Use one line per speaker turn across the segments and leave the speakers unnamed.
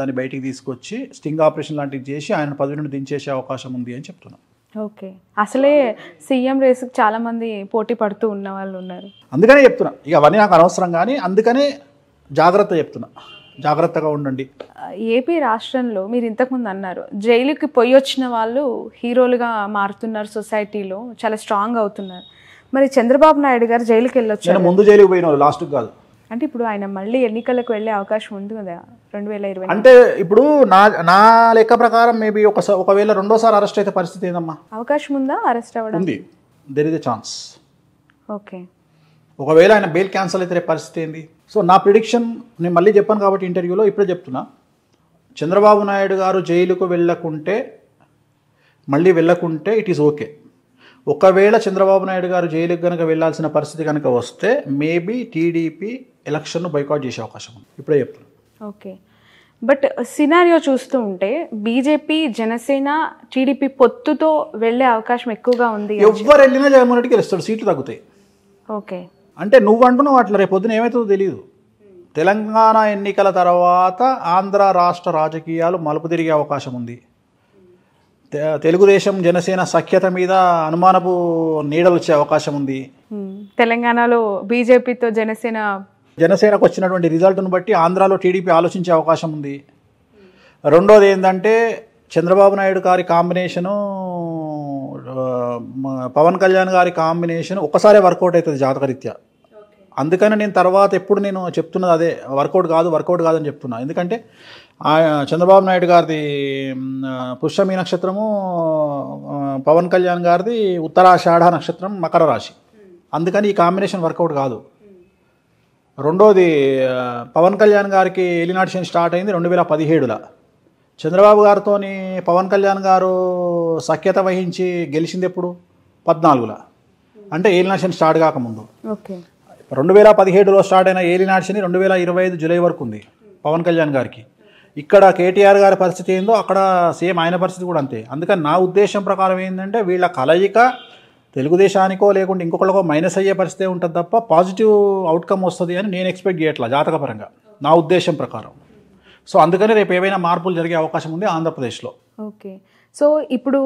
దాన్ని బయటికి తీసుకొచ్చి స్టింగ్ ఆపరేషన్ లాంటివి చేసి ఆయన పదవిని దించేసే అవకాశం ఉంది అని చెప్తున్నాను
ఓకే అసలే సీఎం రేసుకు చాలా మంది పోటీ పడుతూ ఉన్న వాళ్ళు ఉన్నారు
అందుకనే చెప్తున్నా ఇక అవన్నీ నాకు అనవసరం కానీ అందుకనే జాగ్రత్త చెప్తున్నా జాగ్రత్తగా ఉండండి
ఏపీ రాష్ట్రంలో మీరు ఇంతకుముందు అన్నారు జైలుకి పోయి వచ్చిన వాళ్ళు హీరోలుగా మారుతున్నారు సొసైటీలో చాలా స్ట్రాంగ్ అవుతున్నారు మరి చంద్రబాబు నాయుడు గారు జైలుకి వెళ్ళొచ్చు ముందు
జైలుకి పోయిన వాళ్ళు లాస్ట్కి కాదు
అంటే ఇప్పుడు ఆయన మళ్ళీ ఎన్నికలకు వెళ్ళే అవకాశం ఉంది కదా రెండు వేల ఇరవై అంటే
ఇప్పుడు నా నా లెక్క ప్రకారం మేబీ ఒక ఒకవేళ రెండోసారి అరెస్ట్ అయితే పరిస్థితి ఏందమ్మా
అవకాశం ఉందా అరెస్ట్ అవ్వడం ఉంది there is a chance okay
ఒకవేళ ఆయన బెయిల్ క్యాన్సిల్ అయితే పరిస్థితి ఏంది సో నా ప్రిడిక్షన్ నేను మళ్ళీ చెప్పాను కాబట్టి ఇంటర్వ్యూలో ఇప్పుడే చెప్తున్నా చంద్రబాబు నాయుడు గారు జైలుకు వెళ్ళకుంటే మళ్ళీ వెళ్ళకుంటే ఇట్ ఈస్ ఓకే ఒకవేళ చంద్రబాబు నాయుడు గారు జైలుకు కనుక వెళ్లాల్సిన పరిస్థితి కనుక వస్తే మేబీ టీడీపీ ఎలక్షన్ను బైకాట్ చేసే అవకాశం ఉంది ఇప్పుడే చెప్తాను
ఓకే బట్ సినారియో చూస్తూ ఉంటే బీజేపీ జనసేన టీడీపీ పొత్తుతో వెళ్లే అవకాశం ఎక్కువగా ఉంది ఎవరు వెళ్ళినా
జగన్మోహన్ రెడ్డి గెలుస్తాడు సీట్లు తగ్గుతాయి ఓకే అంటే నువ్వు అంటున్నావు అట్లా రేపు పొద్దున ఏమవుతుందో తెలియదు తెలంగాణ ఎన్నికల తర్వాత ఆంధ్ర రాష్ట్ర రాజకీయాలు మలుపు తిరిగే అవకాశం ఉంది తెలుగుదేశం జనసేన సఖ్యత మీద అనుమానపు నీడలు వచ్చే అవకాశం ఉంది
తెలంగాణలో బీజేపీతో జనసేన
జనసేనకు వచ్చినటువంటి రిజల్ట్ను బట్టి ఆంధ్రాలో టీడీపీ ఆలోచించే అవకాశం ఉంది రెండోది ఏంటంటే చంద్రబాబు నాయుడు గారి కాంబినేషను పవన్ కళ్యాణ్ గారి కాంబినేషన్ ఒక్కసారే వర్కౌట్ అవుతుంది జాతకరీత్యా అందుకని నేను తర్వాత ఎప్పుడు నేను చెప్తున్నది అదే వర్కౌట్ కాదు వర్కౌట్ కాదని చెప్తున్నా ఎందుకంటే చంద్రబాబు నాయుడు గారిది పుష్యమి నక్షత్రము పవన్ కళ్యాణ్ గారిది ఉత్తరాషాఢ నక్షత్రం మకర రాశి అందుకని ఈ కాంబినేషన్ వర్కౌట్ కాదు రెండోది పవన్ కళ్యాణ్ గారికి ఎలినాటి శని స్టార్ట్ అయింది రెండు వేల పదిహేడులో చంద్రబాబు గారితోని పవన్ కళ్యాణ్ గారు సఖ్యత వహించి గెలిచింది ఎప్పుడు పద్నాలుగులో అంటే ఏలినాటి శని స్టార్ట్ కాకముందు ఓకే రెండు వేల పదిహేడులో స్టార్ట్ అయిన ఏలినాడ్స్ని రెండు వేల ఇరవై ఐదు జూలై వరకు ఉంది పవన్ కళ్యాణ్ గారికి ఇక్కడ కేటీఆర్ గారి పరిస్థితి ఏందో అక్కడ సేమ్ ఆయన పరిస్థితి కూడా అంతే అందుకని నా ఉద్దేశం ప్రకారం ఏంటంటే వీళ్ళ కలయిక తెలుగుదేశానికో లేకుంటే ఇంకొకళ్ళకో మైనస్ అయ్యే పరిస్థితి ఉంటుంది తప్ప పాజిటివ్ అవుట్కమ్ వస్తుంది అని నేను ఎక్స్పెక్ట్ చేయట్లా జాతకపరంగా నా ఉద్దేశం ప్రకారం సో అందుకని రేపు ఏవైనా మార్పులు జరిగే అవకాశం ఉంది ఆంధ్రప్రదేశ్లో
ఓకే సో ఇప్పుడు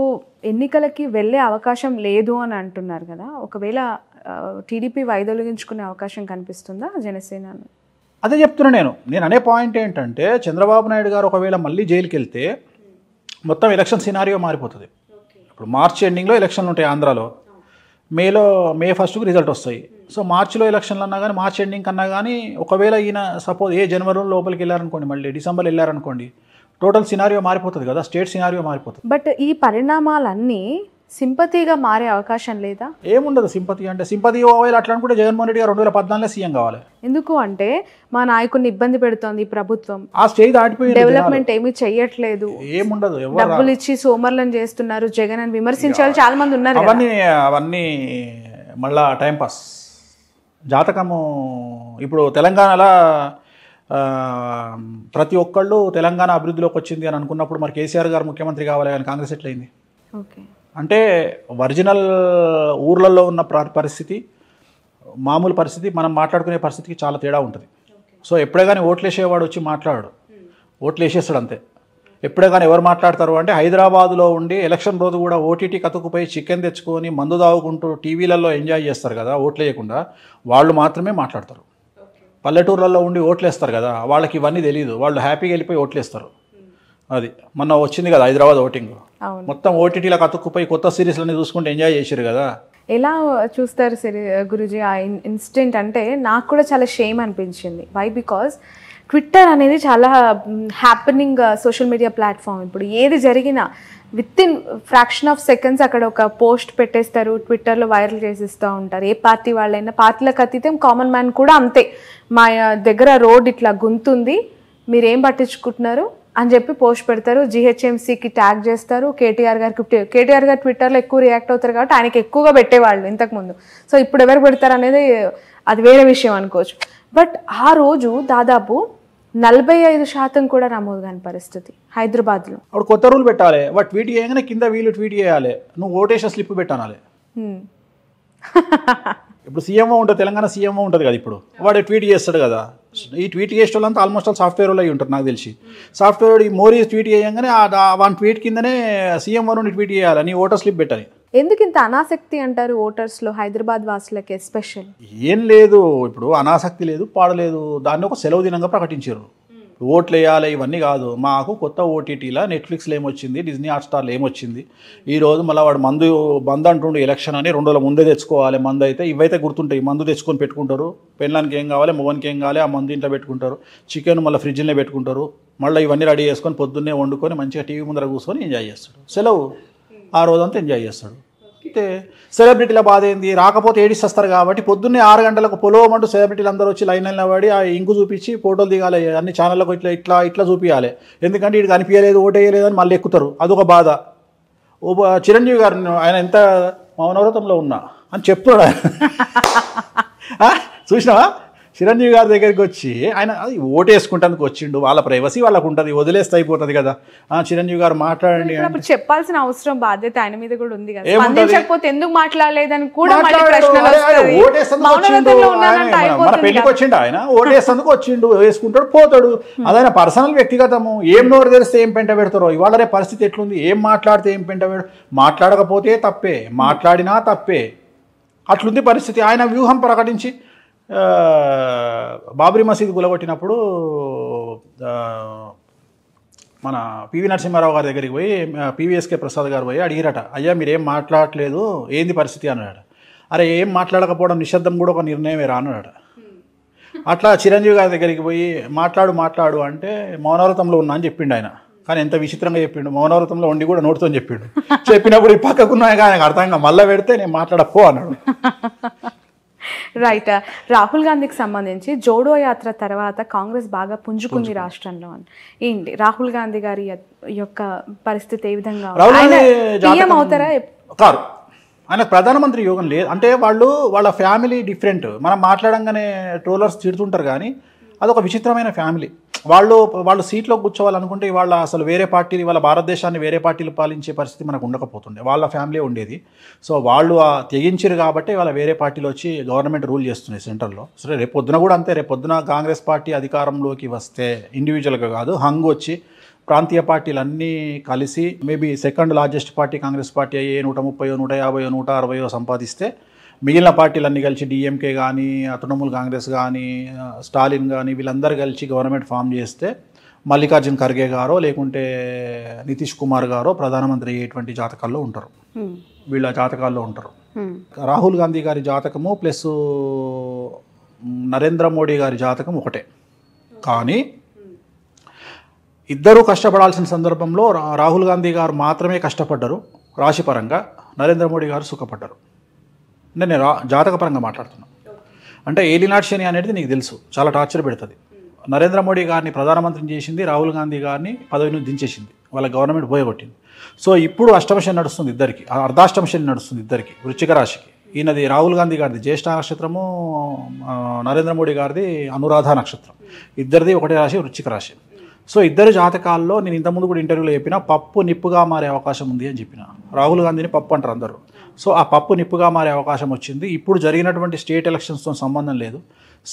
ఎన్నికలకి వెళ్ళే అవకాశం లేదు అని అంటున్నారు కదా ఒకవేళ టీడీపీ వైదొలిగించుకునే అవకాశం కనిపిస్తుందా జనసేన
అదే చెప్తున్నా నేను నేను అనే పాయింట్ ఏంటంటే చంద్రబాబు నాయుడు గారు ఒకవేళ మళ్ళీ జైలుకి వెళ్తే మొత్తం ఎలక్షన్ సినారియో మారిపోతుంది ఇప్పుడు మార్చి ఎండింగ్లో ఎలక్షన్లు ఉంటాయి ఆంధ్రాలో మేలో మే ఫస్ట్కి రిజల్ట్ వస్తాయి సో మార్చిలో ఎలక్షన్లు అన్నా కానీ మార్చ్ ఎండింగ్ కన్నా కానీ ఒకవేళ ఈయన సపోజ్ ఏ జనవరిలో లోపలికి వెళ్ళారనుకోండి మళ్ళీ డిసెంబర్ వెళ్ళారనుకోండి టోటల్ సినారియో మారిపోతుంది కదా స్టేట్ సినారియో మారిపోతుంది
బట్ ఈ పరిణామాలన్నీ సింపతిగా మారే అవకాశం లేదా
ఏముండదు సింపతి అంటే సింపతి అట్లా అనుకుంటే జగన్మోహన్ రెడ్డి గారు రెండు వేల పద్నాలుగులో సీఎం కావాలి
ఎందుకు అంటే మా నాయకుడిని ఇబ్బంది పెడుతోంది ప్రభుత్వం ఆ
స్టేజ్ దాటిపోయి డెవలప్మెంట్
ఏమీ చెయ్యట్లేదు
ఏముండదు డబ్బులు
ఇచ్చి సోమర్లను చేస్తున్నారు జగన్ అని విమర్శించాలి చాలా మంది ఉన్నారు అవన్నీ
అవన్నీ మళ్ళా టైంపాస్ జాతకము ఇప్పుడు తెలంగాణలో ప్రతి ఒక్కళ్ళు తెలంగాణ అభివృద్ధిలోకి వచ్చింది అని అనుకున్నప్పుడు మరి కేసీఆర్ గారు ముఖ్యమంత్రి కావాలి కానీ కాంగ్రెస్ ఎట్లయింది ఓకే అంటే ఒరిజినల్ ఊర్లలో ఉన్న పరిస్థితి మామూలు పరిస్థితి మనం మాట్లాడుకునే పరిస్థితికి చాలా తేడా ఉంటుంది సో ఎప్పుడే కానీ ఓట్లేసేవాడు వచ్చి మాట్లాడాడు ఓట్లు వేసేస్తాడు అంతే ఎప్పుడే కానీ ఎవరు మాట్లాడతారు అంటే హైదరాబాద్లో ఉండి ఎలక్షన్ రోజు కూడా ఓటీటీ కతుకుపోయి చికెన్ తెచ్చుకొని మందు తాగుకుంటూ టీవీలలో ఎంజాయ్ చేస్తారు కదా ఓట్లు వేయకుండా వాళ్ళు మాత్రమే మాట్లాడతారు పల్లెటూర్లలో ఉండి ఓట్లేస్తారు కదా వాళ్ళకి ఇవన్నీ తెలియదు వాళ్ళు హ్యాపీగా వెళ్ళిపోయి ఓట్లేస్తారు అది మొన్న వచ్చింది కదా హైదరాబాద్ ఓటింగ్ మొత్తం ఓటీటీలకు అతుక్కుపోయి కొత్త సిరీస్లని చూసుకుంటే ఎంజాయ్ చేశారు కదా
ఎలా చూస్తారు సిరి గురుజీ ఆ ఇన్స్టెంట్ అంటే నాకు కూడా చాలా షేమ్ అనిపించింది వై బికాస్ ట్విట్టర్ అనేది చాలా హ్యాపెనింగ్ సోషల్ మీడియా ప్లాట్ఫామ్ ఇప్పుడు ఏది జరిగినా within fraction of seconds అక్కడ ఒక పోస్ట్ పెట్టేస్తారు ట్విట్టర్లో వైరల్ చేసేస్తూ ఉంటారు ఏ పార్టీ వాళ్ళైనా పార్టీలకు అతీతం కామన్ మ్యాన్ కూడా అంతే మా దగ్గర రోడ్ ఇట్లా గుంతుంది మీరేం పట్టించుకుంటున్నారు అని చెప్పి పోస్ట్ పెడతారు జిహెచ్ఎంసీకి ట్యాగ్ చేస్తారు కేటీఆర్ గారికి కేటీఆర్ గారు ట్విట్టర్లో ఎక్కువ రియాక్ట్ అవుతారు కాబట్టి ఆయనకి ఎక్కువగా పెట్టేవాళ్ళు ఇంతకుముందు సో ఇప్పుడు ఎవరు పెడతారు అనేది అది వేరే విషయం అనుకోవచ్చు బట్ ఆ రోజు దాదాపు నలభై ఐదు శాతం కూడా నమోదు కాని పరిస్థితి హైదరాబాద్లో
అప్పుడు కొత్త రూల్ పెట్టాలి వాడు ట్వీట్ చేయగానే కింద వీళ్ళు ట్వీట్ చేయాలి నువ్వు ఓటేషన్ స్లిప్ పెట్టాలి ఇప్పుడు సీఎంఓ ఉంటుంది తెలంగాణ సీఎంఓ ఉంటుంది కదా ఇప్పుడు వాడు ట్వీట్ చేస్తాడు కదా ఈ ట్వీట్ చేసే వాళ్ళంతా ఆల్మోస్ట్ ఆల్ సాఫ్ట్వేర్ వాళ్ళు ఉంటారు నాకు తెలిసి సాఫ్ట్వేర్ ఈ మోరీ ట్వీట్ చేయగానే వన్ ట్వీట్ కిందనే సీఎం వరుణ్ ట్వీట్ చేయాలని ఓటర్ స్లిప్ పెట్టాలి
ఎందుకు ఇంత అనాసక్తి అంటారు ఓటర్స్లో హైదరాబాద్ వాసులకి స్పెషల్
ఏం లేదు ఇప్పుడు అనాసక్తి లేదు పాడలేదు దాన్ని ఒక సెలవు దినంగా ప్రకటించారు ఓట్లు వేయాలి ఇవన్నీ కాదు మాకు కొత్త ఓటీటీలో నెట్ఫ్లిక్స్లో ఏమొచ్చింది డిజ్నీ హాట్స్టార్లో ఏమొచ్చింది ఈరోజు మళ్ళీ వాడు మందు మందు అంటుండే ఎలక్షన్ అని రెండు రోజుల ముందే తెచ్చుకోవాలి మందు అయితే ఇవైతే గుర్తుంటాయి మందు తెచ్చుకొని పెట్టుకుంటారు పెళ్ళానికి ఏం కావాలి మొగనికి ఏం కావాలి ఆ మందు ఇంట్లో పెట్టుకుంటారు చికెన్ మళ్ళీ ఫ్రిడ్జ్లో పెట్టుకుంటారు మళ్ళీ ఇవన్నీ రెడీ చేసుకొని పొద్దున్నే వండుకొని మంచిగా టీవీ ముందర కూర్చొని ఎంజాయ్ చేస్తాడు సెలవు ఆ రోజంతా ఎంజాయ్ చేస్తాడు అయితే సెలబ్రిటీల బాధ ఏంది రాకపోతే ఏడిస్తారు కాబట్టి పొద్దున్నే ఆరు గంటలకు పొలవమంటూ సెలబ్రిటీలు అందరూ వచ్చి లైన్ లైన్ పడి ఆ ఇంకు చూపించి ఫోటోలు దిగాలి అన్ని ఛానళ్ళకు ఇట్లా ఇట్లా ఇట్లా చూపించాలి ఎందుకంటే ఇటు కనిపించలేదు ఓటేయలేదు అని మళ్ళీ ఎక్కుతారు అదొక బాధ ఓ చిరంజీవి గారు ఆయన ఎంత మౌనవ్రతంలో ఉన్నా అని చెప్తాడు చూసినా చూసినావా చిరంజీవి గారి దగ్గరికి వచ్చి ఆయన అది ఓటేసుకుంటానికి వచ్చిండు వాళ్ళ ప్రైవసీ వాళ్ళకు ఉంటుంది వదిలేస్తే అయిపోతుంది కదా చిరంజీవి గారు మాట్లాడండి
చెప్పాల్సిన అవసరం బాధ్యత ఆయన మీద కూడా ఉంది కదా ఎందుకు మాట్లాడలేదని కూడా పెళ్లికి వచ్చిండు ఆయన
ఓటేసేందుకు వచ్చిండు వేసుకుంటాడు పోతాడు అదైనా పర్సనల్ వ్యక్తిగతము ఏం నోరు తెలిస్తే ఏం పెంట పెడతారో ఇవాళ రే పరిస్థితి ఎట్లుంది ఏం మాట్లాడితే ఏం పెంట పెడ మాట్లాడకపోతే తప్పే మాట్లాడినా తప్పే అట్లుంది పరిస్థితి ఆయన వ్యూహం ప్రకటించి బాబ్రీ మసీద్ గులగొట్టినప్పుడు మన పివి నరసింహారావు గారి దగ్గరికి పోయి పివిఎస్కే ప్రసాద్ గారు పోయి అడిగిరట అయ్యా మీరేం మాట్లాడట్లేదు ఏంది పరిస్థితి అన్నాడు అరే ఏం మాట్లాడకపోవడం నిశ్శబ్దం కూడా ఒక నిర్ణయమే రా అన్నాడు అట్లా చిరంజీవి గారి దగ్గరికి పోయి మాట్లాడు మాట్లాడు అంటే మౌనవ్రతంలో ఉన్నా అని చెప్పిండు ఆయన కానీ ఎంత విచిత్రంగా చెప్పిండు మౌనవ్రతంలో ఉండి కూడా నోటితో చెప్పిండు చెప్పినప్పుడు ఈ పక్కకున్నాయి కానీ అర్థంగా మళ్ళీ పెడితే నేను మాట్లాడపో అన్నాడు
రైట్ రాహుల్ గాంధీకి సంబంధించి జోడో యాత్ర తర్వాత కాంగ్రెస్ బాగా పుంజుకుంది రాష్ట్రంలో అని ఏంటి రాహుల్ గాంధీ గారి యొక్క పరిస్థితి ఏ విధంగా అవుతారా
ఆయన ప్రధానమంత్రి యోగం లేదు అంటే వాళ్ళు వాళ్ళ ఫ్యామిలీ డిఫరెంట్ మనం మాట్లాడంగానే ట్రోలర్స్ తిడుతుంటారు కానీ అదొక విచిత్రమైన ఫ్యామిలీ వాళ్ళు వాళ్ళు సీట్లో కూర్చోవాలనుకుంటే వాళ్ళ అసలు వేరే పార్టీని వాళ్ళ భారతదేశాన్ని వేరే పార్టీలు పాలించే పరిస్థితి మనకు ఉండకపోతుండే వాళ్ళ ఫ్యామిలీ ఉండేది సో వాళ్ళు తెగించారు కాబట్టి వాళ్ళ వేరే పార్టీలు వచ్చి గవర్నమెంట్ రూల్ చేస్తున్నాయి సెంటర్లో సరే రేపొద్దున కూడా అంతే రేపొద్దున కాంగ్రెస్ పార్టీ అధికారంలోకి వస్తే ఇండివిజువల్గా కాదు హంగ్ వచ్చి ప్రాంతీయ పార్టీలన్నీ కలిసి maybe second largest party Congress party అయ్యే నూట ముప్పై నూట యాభై నూట అరవయో సంపాదిస్తే మిగిలిన పార్టీలన్నీ కలిసి డిఎంకే కానీ తృణమూల్ కాంగ్రెస్ కానీ స్టాలిన్ కానీ వీళ్ళందరూ కలిసి గవర్నమెంట్ ఫామ్ చేస్తే మల్లికార్జున్ ఖర్గే గారో లేకుంటే నితీష్ కుమార్ గారో ప్రధానమంత్రి అయ్యేటువంటి జాతకాల్లో ఉంటారు వీళ్ళ జాతకాల్లో ఉంటారు రాహుల్ గాంధీ గారి జాతకము ప్లస్ నరేంద్ర మోడీ గారి జాతకం ఒకటే కానీ ఇద్దరూ కష్టపడాల్సిన సందర్భంలో రాహుల్ గాంధీ గారు మాత్రమే కష్టపడ్డారు రాశిపరంగా నరేంద్ర మోడీ గారు సుఖపడ్డారు అంటే నేను జాతకపరంగా మాట్లాడుతున్నాను అంటే ఏలినాడ్ శని అనేది నీకు తెలుసు చాలా టార్చర్ పెడుతుంది నరేంద్ర మోడీ గారిని ప్రధానమంత్రిని చేసింది రాహుల్ గాంధీ గారిని పదవి నుంచి దించేసింది వాళ్ళ గవర్నమెంట్ పోయగొట్టింది సో ఇప్పుడు అష్టమశని నడుస్తుంది ఇద్దరికి అర్ధాష్టమశని నడుస్తుంది ఇద్దరికి వృచ్చిక రాశికి ఈయనది రాహుల్ గాంధీ గారిది జ్యేష్ఠ నక్షత్రము నరేంద్ర మోడీ గారిది అనురాధ నక్షత్రం ఇద్దరిది ఒకటే రాశి వృచ్చిక రాశి సో ఇద్దరు జాతకాల్లో నేను ఇంతకుముందు కూడా ఇంటర్వ్యూలో చెప్పిన పప్పు నిప్పుగా మారే అవకాశం ఉంది అని చెప్పిన రాహుల్ గాంధీని పప్పు అంటారు అందరూ సో ఆ పప్పు నిప్పుగా మారే అవకాశం వచ్చింది ఇప్పుడు జరిగినటువంటి స్టేట్ ఎలక్షన్స్తో సంబంధం లేదు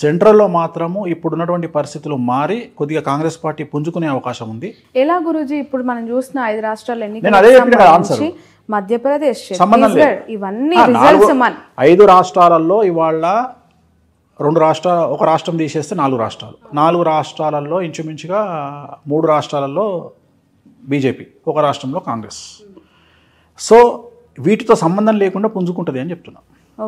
సెంట్రల్లో మాత్రము ఇప్పుడున్నటువంటి పరిస్థితులు మారి కొద్దిగా కాంగ్రెస్ పార్టీ పుంజుకునే అవకాశం ఉంది
ఎలా గురుజీ ఇప్పుడు మనం చూసిన ఐదు రాష్ట్రాలు మధ్యప్రదేశ్ ఇవన్నీ
ఐదు రాష్ట్రాలలో ఇవాళ రెండు రాష్ట్రాలు ఒక రాష్ట్రం తీసేస్తే నాలుగు రాష్ట్రాలు నాలుగు రాష్ట్రాలలో ఇంచుమించుగా మూడు రాష్ట్రాలలో బీజేపీ ఒక రాష్ట్రంలో కాంగ్రెస్ సో వీటితో సంబంధం లేకుండా పుంజుకుంటుంది అని చెప్తున్నా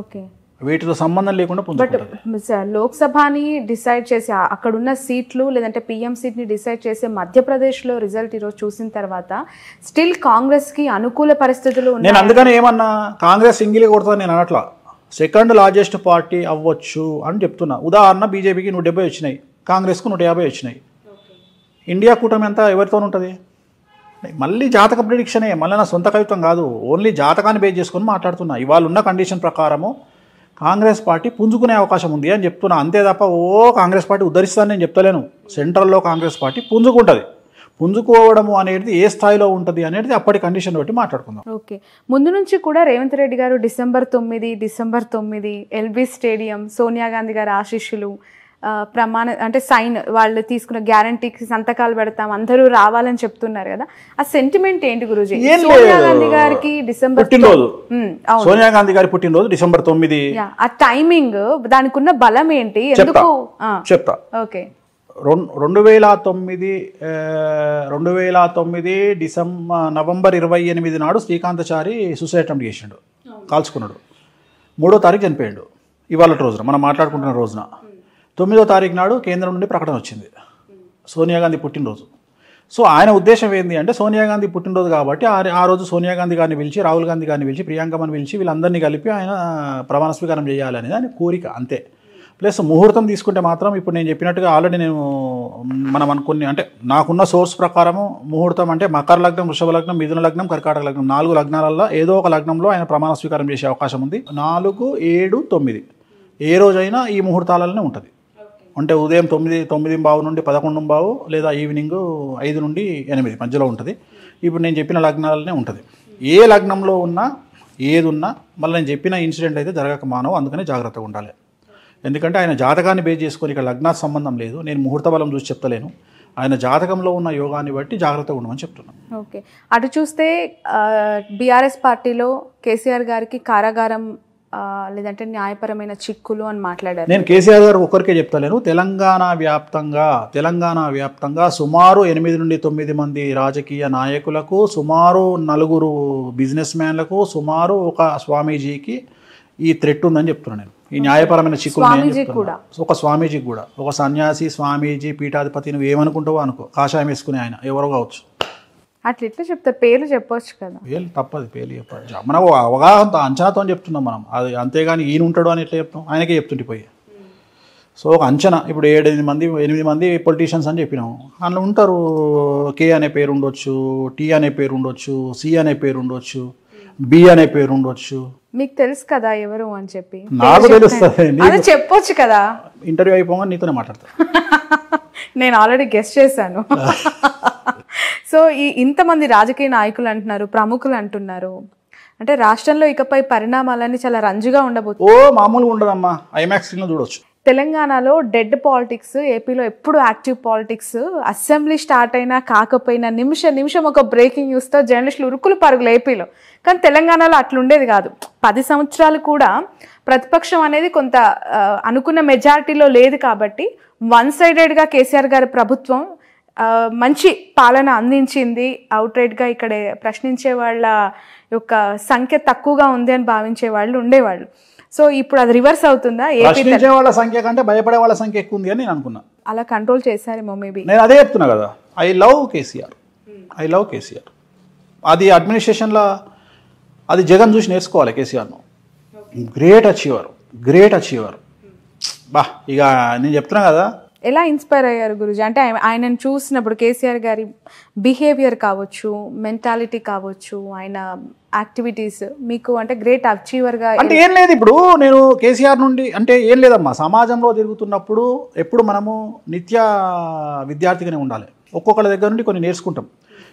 ఓకే వీటితో సంబంధం లేకుండా పుంజుకుంటుంది
లోక్సభని డిసైడ్ చేసి అక్కడున్న సీట్లు లేదంటే పిఎం సీట్ని డిసైడ్ చేసే మధ్యప్రదేశ్లో రిజల్ట్ ఈరోజు చూసిన తర్వాత స్టిల్ కాంగ్రెస్కి అనుకూల పరిస్థితులు నేను అందుకని ఏమన్నా
కాంగ్రెస్ సింగిల్ కొడుతా నేను అనట్లా సెకండ్ లార్జెస్ట్ పార్టీ అవ్వచ్చు అని చెప్తున్నా ఉదాహరణ బీజేపీకి నూట డెబ్బై వచ్చినాయి కాంగ్రెస్కు నూట యాభై వచ్చినాయి ఇండియా కూటమి అంతా ఎవరితో ఉంటుంది మళ్ళీ జాతక ప్రిడిక్షనే మళ్ళీ నా సొంత కవిత్వం కాదు ఓన్లీ జాతకాన్ని బేస్ చేసుకొని మాట్లాడుతున్నా ఇవాళ ఉన్న కండిషన్ ప్రకారము కాంగ్రెస్ పార్టీ పుంజుకునే అవకాశం ఉంది అని చెప్తున్నా అంతే తప్ప ఓ కాంగ్రెస్ పార్టీ ఉద్ధరిస్తానని నేను చెప్తలేను సెంట్రల్లో కాంగ్రెస్ పార్టీ పుంజుకుంటుంది పుంజుకోవడము అనేది ఏ స్థాయిలో ఉంటుంది అనేది అప్పటి కండిషన్ బట్టి మాట్లాడుకుందాం
ఓకే ముందు నుంచి కూడా రేవంత్ రెడ్డి గారు డిసెంబర్ తొమ్మిది డిసెంబర్ తొమ్మిది ఎల్బీ స్టేడియం సోనియా గాంధీ గారి ఆశీషులు ప్రమాణ అంటే సైన్ వాళ్ళు తీసుకున్న గ్యారంటీకి సంతకాలు పెడతాం అందరూ రావాలని చెప్తున్నారు కదా ఆ సెంటిమెంట్ ఏంటి గురుజీ సోనియా గాంధీ గారికి డిసెంబర్ పుట్టినరోజు సోనియా
గాంధీ గారి పుట్టినరోజు డిసెంబర్ తొమ్మిది
ఆ టైమింగ్ దానికి ఉన్న బలం ఏంటి ఎందుకు చెప్తా ఓకే
రెండు వేల తొమ్మిది రెండు వేల తొమ్మిది డిసెంబర్ నవంబర్ ఇరవై ఎనిమిది నాడు శ్రీకాంతచారి సూసైడ్ అటెంప్ట్ చేసిండు కాల్చుకున్నాడు మూడో తారీఖు చనిపోయాడు ఇవాళ రోజున మనం మాట్లాడుకుంటున్న రోజున తొమ్మిదో తారీఖు నాడు కేంద్రం నుండి ప్రకటన వచ్చింది సోనియా గాంధీ పుట్టినరోజు సో ఆయన ఉద్దేశం ఏంటి అంటే సోనియా గాంధీ పుట్టినరోజు కాబట్టి ఆ రోజు సోనియా గాంధీ గారిని పిలిచి రాహుల్ గాంధీ గారిని పిలిచి ప్రియాంకమ్మని పిలిచి వీళ్ళందరినీ కలిపి ఆయన ప్రమాణ స్వీకారం చేయాలనేది ఆయన కోరిక అంతే ప్లస్ ముహూర్తం తీసుకుంటే మాత్రం ఇప్పుడు నేను చెప్పినట్టుగా ఆల్రెడీ నేను మనం అనుకుని అంటే నాకున్న సోర్స్ ప్రకారము ముహూర్తం అంటే మకర లగ్నం వృషభ లగ్నం మిథున లగ్నం కర్కాటక లగ్నం నాలుగు లగ్నాలలో ఏదో ఒక లగ్నంలో ఆయన ప్రమాణ స్వీకారం చేసే అవకాశం ఉంది నాలుగు ఏడు తొమ్మిది ఏ రోజైనా ఈ ముహూర్తాలనే ఉంటుంది అంటే ఉదయం తొమ్మిది తొమ్మిది బావు నుండి పదకొండు బావు లేదా ఈవినింగ్ ఐదు నుండి ఎనిమిది మధ్యలో ఉంటుంది ఇప్పుడు నేను చెప్పిన లగ్నాలనే ఉంటుంది ఏ లగ్నంలో ఉన్నా ఏది ఉన్నా మళ్ళీ నేను చెప్పిన ఇన్సిడెంట్ అయితే జరగక మానవు అందుకనే జాగ్రత్తగా ఉండాలి ఎందుకంటే ఆయన జాతకాన్ని బేస్ చేసుకొని ఇక్కడ లగ్నా సంబంధం లేదు నేను ముహూర్త బలం చూసి చెప్తలేను ఆయన జాతకంలో ఉన్న యోగాన్ని బట్టి జాగ్రత్తగా ఉండమని చెప్తున్నాను
ఓకే అటు చూస్తే బీఆర్ఎస్ పార్టీలో కేసీఆర్ గారికి కారాగారం లేదంటే న్యాయపరమైన చిక్కులు అని మాట్లాడారు నేను
కేసీఆర్ గారు ఒక్కరికే చెప్తలేను తెలంగాణ వ్యాప్తంగా తెలంగాణ వ్యాప్తంగా సుమారు ఎనిమిది నుండి తొమ్మిది మంది రాజకీయ నాయకులకు సుమారు నలుగురు బిజినెస్ మ్యాన్లకు సుమారు ఒక స్వామీజీకి ఈ థ్రెట్ ఉందని చెప్తున్నాను నేను ఈ న్యాయపరమైన చిక్కులు ఒక స్వామీజీ కూడా ఒక సన్యాసి స్వామీజీ పీఠాధిపతి నువ్వు ఏమనుకుంటావో అనుకో కాషాయం వేసుకునే ఆయన ఎవరో కావచ్చు
అట్లా ఇట్లా చెప్తారు పేర్లు చెప్పవచ్చు కదా
పేర్లు తప్పదు పేర్లు చెప్పాలి మనం అవగాహన అంచనాతో చెప్తున్నాం మనం అది అంతేగాని ఈయన ఉంటాడు అని ఎట్లా చెప్తాం ఆయనకే చెప్తుంటే పోయి సో ఒక అంచనా ఇప్పుడు ఏడెనిమిది మంది ఎనిమిది మంది పొలిటీషియన్స్ అని చెప్పినాము అందులో ఉంటారు కే అనే పేరు ఉండొచ్చు టీ అనే పేరు ఉండొచ్చు సి అనే పేరు ఉండొచ్చు బి అనే పేరు ఉండొచ్చు
మీకు తెలుసు కదా ఎవరు అని చెప్పి
నాకు తెలుస్తుంది
చెప్పొచ్చు కదా
ఇంటర్వ్యూ అయిపోగా నీతోనే మాట్లాడతాను
నేను ఆల్రెడీ గెస్ట్ చేశాను సో ఈ ఇంతమంది రాజకీయ నాయకులు అంటున్నారు ప్రముఖులు అంటున్నారు అంటే రాష్ట్రంలో ఇకపై పరిణామాలన్నీ చాలా రంజుగా ఉండబోతుంది
ఓ మామూలుగా ఉండదమ్మా ఐమాక్స్ చూడొచ్చు
తెలంగాణలో డెడ్ పాలిటిక్స్ ఏపీలో ఎప్పుడు యాక్టివ్ పాలిటిక్స్ అసెంబ్లీ స్టార్ట్ అయినా కాకపోయినా నిమిషం నిమిషం ఒక బ్రేకింగ్ న్యూస్తో జర్నలిస్టులు ఉరుకులు పరుగులు ఏపీలో కానీ తెలంగాణలో అట్లుండేది కాదు పది సంవత్సరాలు కూడా ప్రతిపక్షం అనేది కొంత అనుకున్న మెజారిటీలో లేదు కాబట్టి వన్ సైడెడ్గా కేసీఆర్ గారి ప్రభుత్వం మంచి పాలన అందించింది అవుట్రైట్గా ఇక్కడ ప్రశ్నించే వాళ్ళ యొక్క సంఖ్య తక్కువగా ఉంది అని భావించే వాళ్ళు ఉండేవాళ్ళు సో ఇప్పుడు అది రివర్స్ అవుతుందా ప్రశ్నించే వాళ్ళ
సంఖ్య కంటే భయపడే వాళ్ళ సంఖ్య ఎక్కువ ఉంది అని నేను అనుకున్నా
అలా కంట్రోల్ చేశారేమో మేబీ నేను అదే
చెప్తున్నా కదా I love KCR I love KCR అది అడ్మినిస్ట్రేషన్లో అది జగన్ చూసి నేర్చుకోవాలి కేసీఆర్ను గ్రేట్ అచీవర్ గ్రేట్ అచీవర్ బా ఇక నేను చెప్తున్నా కదా
ఎలా ఇన్స్పైర్ అయ్యారు గురుజీ అంటే ఆయనను చూసినప్పుడు కేసీఆర్ గారి బిహేవియర్ కావచ్చు మెంటాలిటీ కావచ్చు ఆయన యాక్టివిటీస్ మీకు అంటే గ్రేట్ అచీవర్గా అంటే ఏం లేదు ఇప్పుడు
నేను కేసీఆర్ నుండి అంటే ఏం లేదమ్మా సమాజంలో తిరుగుతున్నప్పుడు ఎప్పుడు మనము నిత్య విద్యార్థిగానే ఉండాలి ఒక్కొక్కళ్ళ దగ్గర నుండి కొన్ని నేర్చుకుంటాం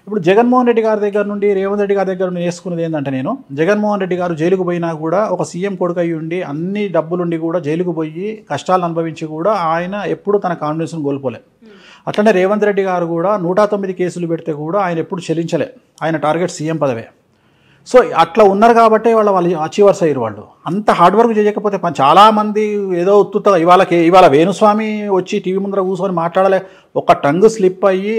ఇప్పుడు జగన్మోహన్ రెడ్డి గారి దగ్గర నుండి రేవంత్ రెడ్డి గారి దగ్గర నుండి నేర్చుకున్నది ఏంటంటే నేను జగన్మోహన్ రెడ్డి గారు జైలుకు పోయినా కూడా ఒక సీఎం కొడుకు అయ్యి ఉండి అన్ని డబ్బులుండి కూడా జైలుకు పోయి కష్టాలు అనుభవించి కూడా ఆయన ఎప్పుడు తన కాన్ఫిడెన్స్ను కోల్పోలే అట్లనే రేవంత్ రెడ్డి గారు కూడా నూట తొమ్మిది కేసులు పెడితే కూడా ఆయన ఎప్పుడు చెల్లించలే ఆయన టార్గెట్ సీఎం పదవే సో అట్లా ఉన్నారు కాబట్టి వాళ్ళ వాళ్ళు అచీవర్స్ అయ్యారు వాళ్ళు అంత హార్డ్ వర్క్ చేయకపోతే చాలామంది ఏదో ఉత్తుత ఇవాళ ఇవాళ వేణుస్వామి వచ్చి టీవీ ముందర కూర్చొని మాట్లాడలే ఒక టంగ్ స్లిప్ అయ్యి